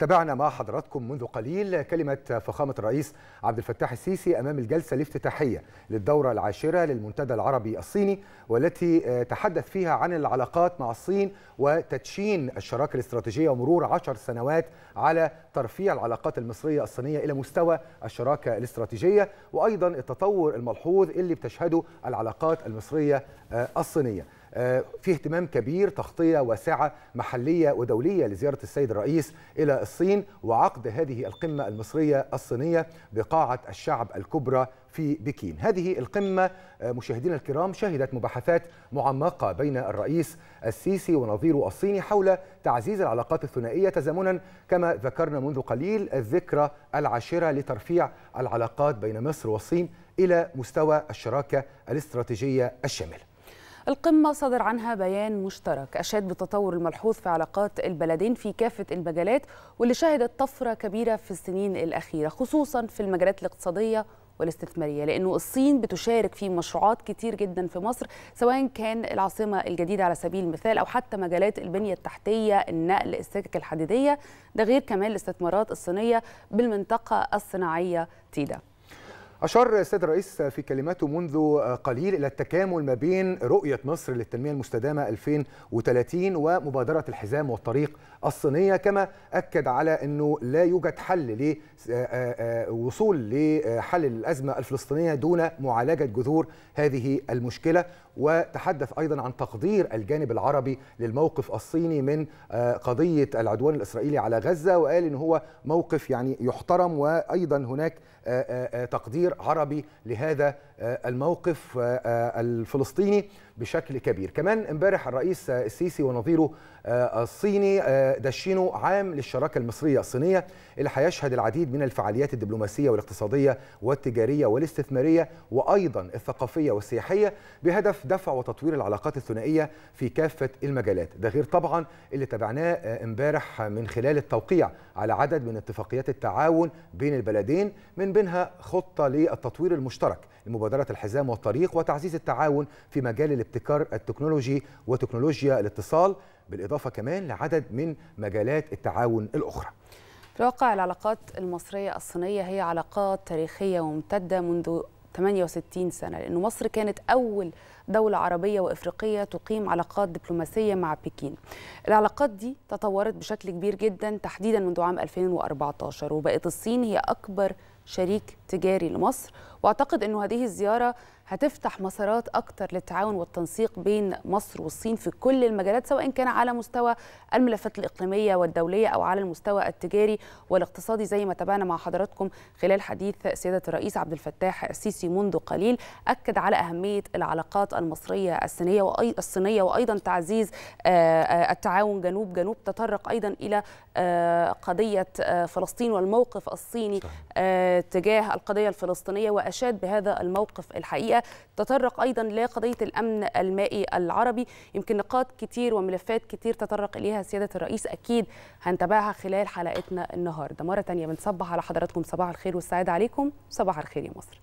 تابعنا مع حضراتكم منذ قليل كلمة فخامة الرئيس عبد الفتاح السيسي أمام الجلسة الافتتاحية للدورة العاشرة للمنتدى العربي الصيني والتي آه، تحدث فيها عن العلاقات مع الصين وتدشين الشراكة الاستراتيجية ومرور عشر سنوات على ترفيع العلاقات المصرية الصينية إلى مستوى الشراكة الاستراتيجية وأيضا التطور الملحوظ اللي بتشهده العلاقات المصرية آه، الصينية آه، في اهتمام كبير تغطية واسعة محلية ودولية لزيارة السيد الرئيس إلى الصين وعقد هذه القمة المصرية الصينية بقاعة الشعب الكبرى في بكين هذه القمة آه، مشاهدينا الكرام شهدت مباحثات معمقة بين الرئيس السيسي ونظيره الصيني حول تعزيز العلاقات الثنائية تزامنا كما ذكرنا منذ قليل الذكرى العاشرة لترفيع العلاقات بين مصر والصين إلى مستوى الشراكة الاستراتيجية الشاملة القمة صدر عنها بيان مشترك أشاد بالتطور الملحوظ في علاقات البلدين في كافة المجالات واللي شهدت طفرة كبيرة في السنين الأخيرة خصوصا في المجالات الاقتصادية والاستثمارية لأنه الصين بتشارك في مشروعات كتير جدا في مصر سواء كان العاصمة الجديدة على سبيل المثال أو حتى مجالات البنية التحتية النقل السكك الحديدية ده غير كمان الاستثمارات الصينية بالمنطقة الصناعية تيدا أشار السيد الرئيس في كلماته منذ قليل إلى التكامل ما بين رؤية مصر للتنمية المستدامة 2030 ومبادرة الحزام والطريق الصينية كما أكد على أنه لا يوجد حل لوصول آه، آه، آه، لحل الأزمة الفلسطينية دون معالجة جذور هذه المشكلة وتحدث أيضا عن تقدير الجانب العربي للموقف الصيني من قضية العدوان الإسرائيلي على غزة وقال أنه هو موقف يعني يحترم وأيضا هناك تقدير غير عربي لهذا آه، الموقف آه، آه، الفلسطيني بشكل كبير كمان امبارح الرئيس السيسي ونظيره آه، الصيني آه، دشينو عام للشراكة المصرية الصينية اللي هيشهد العديد من الفعاليات الدبلوماسية والاقتصادية والتجارية والاستثمارية وأيضا الثقافية والسياحية بهدف دفع وتطوير العلاقات الثنائية في كافة المجالات ده غير طبعا اللي تابعناه آه، امبارح من خلال التوقيع على عدد من اتفاقيات التعاون بين البلدين من بينها خطة للتطوير المشترك لمبادرة الحزام والطريق وتعزيز التعاون في مجال ابتكار التكنولوجي وتكنولوجيا الاتصال بالإضافة كمان لعدد من مجالات التعاون الأخرى في الواقع العلاقات المصرية الصينية هي علاقات تاريخية وممتدة منذ 68 سنة لأن مصر كانت أول دولة عربية وإفريقية تقيم علاقات دبلوماسية مع بكين العلاقات دي تطورت بشكل كبير جدا تحديدا منذ عام 2014 وبقت الصين هي أكبر شريك تجاري لمصر واعتقد انه هذه الزياره هتفتح مسارات اكتر للتعاون والتنسيق بين مصر والصين في كل المجالات سواء كان على مستوى الملفات الاقليميه والدوليه او على المستوى التجاري والاقتصادي زي ما تابعنا مع حضراتكم خلال حديث سياده الرئيس عبد الفتاح السيسي منذ قليل اكد على اهميه العلاقات المصريه الصينيه الصينيه وايضا تعزيز آه، آه، التعاون جنوب جنوب تطرق ايضا الى آه، قضيه فلسطين والموقف الصيني تجاه القضية الفلسطينية وأشاد بهذا الموقف الحقيقة تطرق أيضا لقضية الأمن المائي العربي يمكن نقاط كتير وملفات كتير تطرق إليها سيادة الرئيس أكيد هنتابعها خلال حلقتنا النهاردة مرة تانية بنصبح على حضراتكم صباح الخير والسعادة عليكم صباح الخير يا مصر